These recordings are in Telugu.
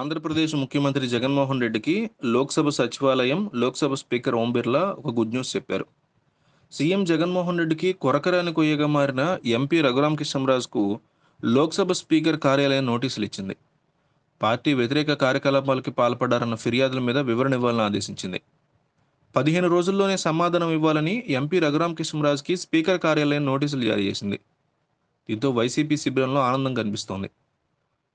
ఆంధ్రప్రదేశ్ ముఖ్యమంత్రి జగన్మోహన్ రెడ్డికి లోక్సభ సచివాలయం లోక్సభ స్పీకర్ ఓం బిర్లా ఒక గుడ్ న్యూస్ చెప్పారు సీఎం జగన్మోహన్ రెడ్డికి కొరకరాని కొయ్యగా మారిన ఎంపీ రఘురామ్ కిషన్రాజ్కు లోక్సభ స్పీకర్ కార్యాలయం నోటీసులు ఇచ్చింది పార్టీ వ్యతిరేక కార్యకలాపాలకి పాల్పడారన్న ఫిర్యాదుల మీద వివరణ ఇవ్వాలని ఆదేశించింది పదిహేను రోజుల్లోనే సమాధానం ఇవ్వాలని ఎంపీ రఘురామ్ కిషన్రాజ్కి స్పీకర్ కార్యాలయం నోటీసులు జారీ చేసింది దీంతో వైసీపీ శిబిరంలో ఆనందం కనిపిస్తోంది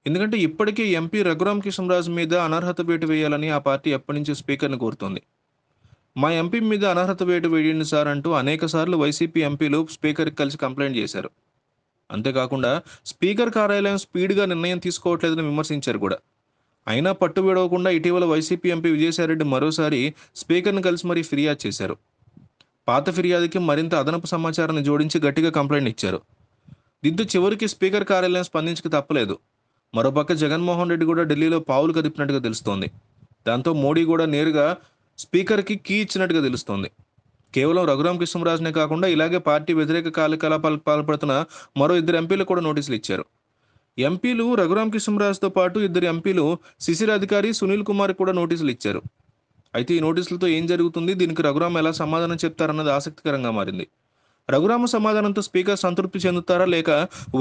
ఎందుకంటే ఇప్పటికీ ఎంపీ రఘురామ్ కిషన్ రాజు మీద అనర్హత వేటు వేయాలని ఆ పార్టీ ఎప్పటి నుంచి స్పీకర్ని కోరుతోంది మా ఎంపీ మీద అనర్హత వేటు వేయండి సార్ అంటూ అనేక సార్లు వైసీపీ ఎంపీలు స్పీకర్కి కలిసి కంప్లైంట్ చేశారు అంతేకాకుండా స్పీకర్ కార్యాలయం స్పీడ్గా నిర్ణయం తీసుకోవట్లేదని విమర్శించారు కూడా అయినా పట్టు విడవకుండా ఇటీవల వైసీపీ ఎంపీ విజయసాయిరెడ్డి మరోసారి స్పీకర్ను కలిసి మరీ ఫిర్యాదు చేశారు పాత ఫిర్యాదుకి మరింత అదనపు సమాచారాన్ని జోడించి గట్టిగా కంప్లైంట్ ఇచ్చారు దీంతో చివరికి స్పీకర్ కార్యాలయం స్పందించక తప్పలేదు మరోపక్క జగన్మోహన్ రెడ్డి కూడా ఢిల్లీలో పావులు కదిపినట్టుగా తెలుస్తోంది దాంతో మోడీ కూడా నేరుగా స్పీకర్కి కీ ఇచ్చినట్టుగా తెలుస్తోంది కేవలం రఘురాం కృష్ణరాజునే కాకుండా ఇలాగే పార్టీ వ్యతిరేక కార్యకలాపాలకు పాల్పడుతున్న మరో ఇద్దరు ఎంపీలు కూడా నోటీసులు ఇచ్చారు ఎంపీలు రఘురాం కృష్ణరాజుతో పాటు ఇద్దరు ఎంపీలు శిశిర అధికారి సునీల్ కుమార్ కూడా నోటీసులు ఇచ్చారు అయితే ఈ నోటీసులతో ఏం జరుగుతుంది దీనికి రఘురాం ఎలా సమాధానం చెప్తారన్నది ఆసక్తికరంగా మారింది రఘురామ సమాధానంతో స్పీకర్ సంతృప్తి చెందుతారా లేక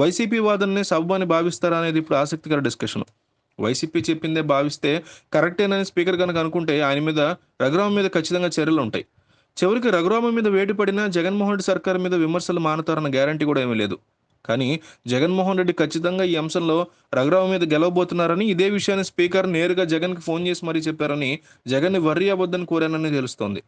వైసీపీ సబ్బు అని భావిస్తారా అనేది ఇప్పుడు ఆసక్తికర డిస్కషన్ వైసీపీ చెప్పిందే భావిస్తే కరెక్టేనని స్పీకర్ కనుక అనుకుంటే ఆయన మీద రఘురామ మీద ఖచ్చితంగా చర్యలు ఉంటాయి చివరికి రఘురామ మీద వేటు పడినా జగన్మోహన్ రెడ్డి సర్కార్ మీద విమర్శలు మానుతారన్న గ్యారంటీ కూడా ఏమీ లేదు కానీ జగన్మోహన్ రెడ్డి ఖచ్చితంగా ఈ అంశంలో రఘురామ మీద గెలవబోతున్నారని ఇదే విషయాన్ని స్పీకర్ నేరుగా జగన్కి ఫోన్ చేసి మరీ చెప్పారని జగన్ని వర్రీ అవ్వద్దని కోరానని తెలుస్తోంది